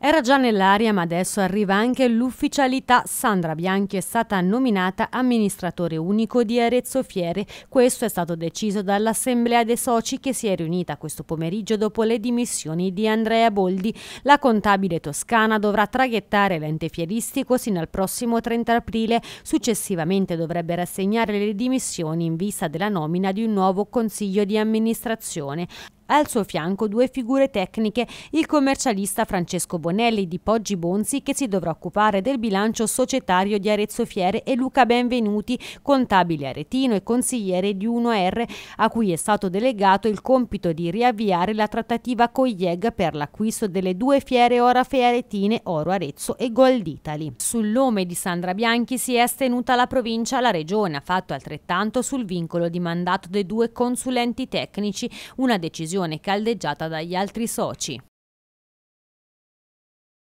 Era già nell'aria, ma adesso arriva anche l'ufficialità. Sandra Bianchi è stata nominata amministratore unico di Arezzo Fiere. Questo è stato deciso dall'Assemblea dei Soci che si è riunita questo pomeriggio dopo le dimissioni di Andrea Boldi. La contabile toscana dovrà traghettare l'ente fieristico sino al prossimo 30 aprile. Successivamente dovrebbe rassegnare le dimissioni in vista della nomina di un nuovo consiglio di amministrazione. Al suo fianco due figure tecniche, il commercialista Francesco Bonelli di Poggi Bonzi che si dovrà occupare del bilancio societario di Arezzo Fiere e Luca Benvenuti, contabile aretino e consigliere di 1R, a cui è stato delegato il compito di riavviare la trattativa con IEG per l'acquisto delle due fiere Ora Aretine, Oro Arezzo e Gold Italy. Sul nome di Sandra Bianchi si è astenuta la provincia, la regione ha fatto altrettanto sul vincolo di mandato dei due consulenti tecnici, una decisione occasione caldeggiata dagli altri soci.